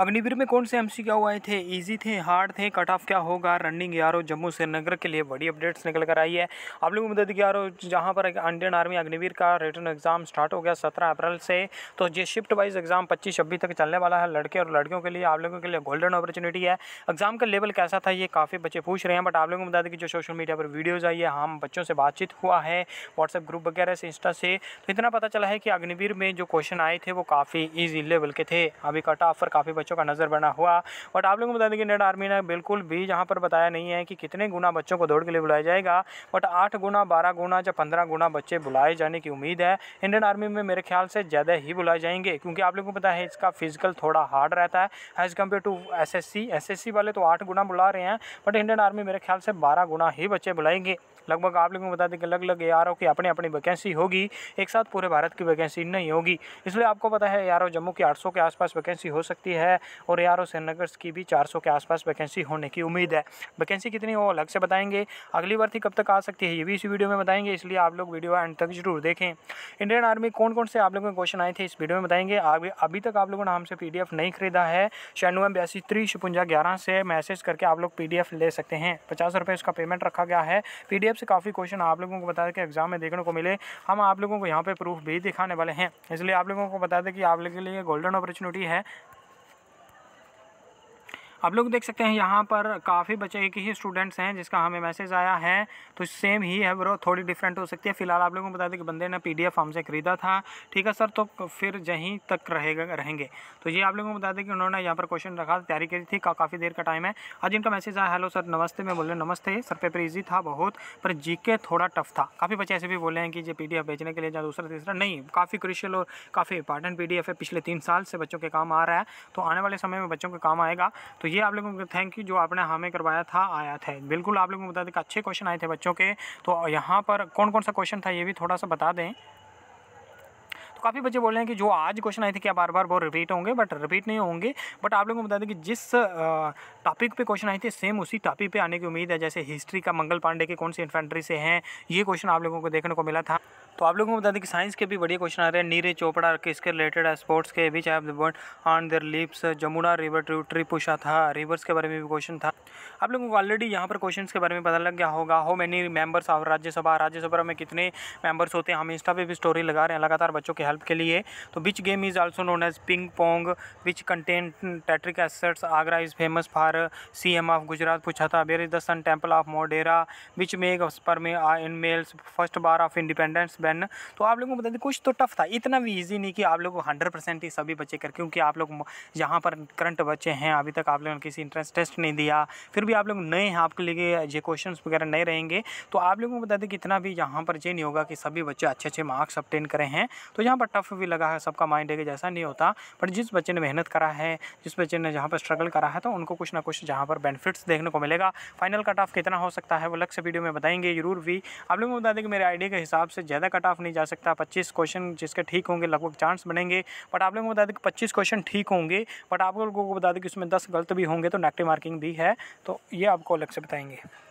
अग्निवीर में कौन से एम सी आए थे इजी थे हार्ड थे कट ऑफ क्या होगा रनिंग यारो जम्मू श्रीनगर के लिए बड़ी अपडेट्स निकल कर आई है आप लोगों को मदद हो जहाँ पर इंडियन आर्मी अग्निवीर का रिटर्न एग्जाम स्टार्ट हो गया सत्रह अप्रैल से तो ये शिफ्ट वाइज एग्जाम पच्चीस छब्बीस तक चलने वाला है लड़के और लड़कियों के लिए आप लोगों के लिए गोल्डन अपॉर्चुनिटी है एग्जाम का लेवल कैसा था ये काफ़ी बच्चे पूछ रहे हैं बट आप लोगों को बता दें कि जो सोशल मीडिया पर वीडियोज़ आई है हम बच्चों से बातचीत हुआ है व्हाट्सएप ग्रुप वगैरह से इंस्टा से तो इतना पता चला है कि अग्निवीर में जो क्वेश्चन आए थे वो काफ़ी ईजी लेवल के थे अभी कट ऑफ पर काफ़ी बच्चों का नज़र बना हुआ बट आप लोगों को बता दें कि इंडियन आर्मी ने बिल्कुल भी यहाँ पर बताया नहीं है कि कितने गुना बच्चों को दौड़ के लिए बुलाया जाएगा बट आठ गुना बारह गुना या पंद्रह गुना बच्चे बुलाए जाने की उम्मीद है इंडियन आर्मी में मेरे ख्याल से ज़्यादा ही बुलाए जाएंगे क्योंकि आप लोगों को पता है इसका फिजिकल थोड़ा हार्ड रहता है as compare to S S वाले तो आठ गुना बुला रहे हैं बट इंडियन आर्मी मेरे ख्याल से बारह गुना ही बच्चे बुलाएंगे लगभग आप लोगों को बता दें कि अलग अलग ए आर की अपनी अपनी वैकेंसी होगी एक साथ पूरे भारत की वैकेंसी नहीं होगी इसलिए आपको पता है ए आर जम्मू की 800 के आसपास वैकेंसी हो सकती है और ए आर श्रीनगर की भी सौ के आसपास वैकेंसी होने की उम्मीद है वैकेंसी कितनी वो अलग से बताएंगे अगली भर्ती कब तक आ सकती है ये भी इस वीडियो में बताएंगे इसलिए आप लोग वीडियो एंड तक जरूर देखें इंडियन आर्मी कौन कौन से आप लोगों के क्वेश्चन आए थे इस वीडियो में बताएंगे अभी तक आप लोगों ने हमसे पी नहीं खरीदा है छियानवे बयासी त्री छपुंजा ग्यारह से मैसेज करके आप लोग पी ले सकते हैं पचास रुपये इसका पेमेंट रखा गया है पी से काफ़ी क्वेश्चन आप लोगों को बता कि एग्जाम में देखने को मिले हम आप लोगों को यहाँ पर प्रूफ भी दिखाने वाले हैं इसलिए आप लोगों को बता दें कि आप लोगों के लिए गोल्डन अपॉर्चुनिटी है आप लोग देख सकते हैं यहाँ पर काफ़ी बच्चे के ही स्टूडेंट्स हैं जिसका हमें मैसेज आया है तो सेम ही है ब्रो थोड़ी डिफरेंट हो सकती है फिलहाल आप लोगों को बता दें कि बंदे ने पी हमसे ख़रीदा था ठीक है सर तो फिर यहीं तक रहेगा रहेंगे तो ये आप लोगों को बता दें कि उन्होंने यहाँ पर क्वेश्चन रखा तैयारी करी थी का, काफ़ी देर का टाइम है आज इनका मैसेज आया हेलो सर नमस्ते मैं बोल रहा नमस्ते सर पेपर ईजी था बहुत पर जी थोड़ा टफ था काफ़ी बच्चे ऐसे भी बोले हैं कि ये पी बेचने के लिए जहाँ दूसरा तीसरा नहीं काफ़ी क्रिशियल और काफ़ी इंपॉर्टेंट पी है पिछले तीन साल से बच्चों के काम आ रहा है तो आने वाले समय में बच्चों के काम आएगा तो ये आप लोगों को थैंक यू जो आपने हमें करवाया था आया था बिल्कुल आप लोगों को बता दें कि अच्छे क्वेश्चन आए थे बच्चों के तो यहाँ पर कौन कौन सा क्वेश्चन था ये भी थोड़ा सा बता दें तो काफ़ी बच्चे बोल रहे हैं कि जो आज क्वेश्चन आए थे क्या बार बार बहुत रिपीट होंगे बट रिपीट नहीं होंगे बट आप लोगों को बता दें कि जिस टॉपिक पे क्वेश्चन आए थे सेम उसी टॉपिक पे आने की उम्मीद है जैसे हिस्ट्री का मंगल पांडे के कौन सी इन्फेंट्री से हैं ये क्वेश्चन आप लोगों को देखने को मिला था तो आप लोगों को बता दें कि साइंस के भी बढ़िया क्वेश्चन आ रहे हैं नीरज चोपड़ा किसके रिलेटेड है स्पोर्ट्स के भी चाहे word on their lips Jamuna river tree पूछा था रिवर्स के बारे में भी क्वेश्चन था आप लोगों को ऑलरेडी यहाँ पर क्वेश्चन के बारे में पता लग गया होगा how many members of Rajya Sabha Rajya Sabha में कितने मेम्बर्स होते हैं हम इंस्टा पे भी स्टोरी लगा रहे हैं लगातार बच्चों के हेल्प के लिए तो which game is also known as ping pong which contain tetric assets Agra is famous for C M of Gujarat पूछा था where is the sun temple of Modhera which make per may in males first bar of independence ban तो आप लोगों को बता दें कुछ तो टफ था इतना भी ईजी नहीं कि आप लोग हंड्रेड परसेंट ही सभी बच्चे कर क्योंकि आप लोग यहाँ पर करंट बच्चे हैं अभी तक आप लोगों ने किसी इंटरेस्ट टेस्ट नहीं दिया फिर भी आप लोग नए हैं आपके लिए ये क्वेश्चन वगैरह नए रहेंगे तो आप लोगों को बता दें कि इतना भी यहाँ पर ये नहीं होगा कि सभी बच्चे अच्छे अच्छे मार्क्स अपटेन करें हैं तो यहाँ बट टफ भी लगा है सबका माइंड है कि जैसा नहीं होता बट जिस बच्चे ने मेहनत करा है जिस बच्चे ने जहाँ पर स्ट्रगल करा है तो उनको कुछ ना कुछ जहाँ पर बेनिफिट्स देखने को मिलेगा फाइनल कट ऑफ कितना हो सकता है वो से वीडियो में बताएंगे जरूर भी आप लोगों को बता दें कि मेरे आइडिया के हिसाब से ज़्यादा कट ऑफ नहीं जा सकता पच्चीस क्वेश्चन जिसके ठीक होंगे लगभग चांस बनेंगे बट आप लोगों को बता दें कि पच्चीस क्वेश्चन ठीक होंगे बट आप लोगों को बता दें कि उसमें दस गलत भी होंगे तो नेगेटिव मार्किंग भी है तो ये आपको अलग से बताएंगे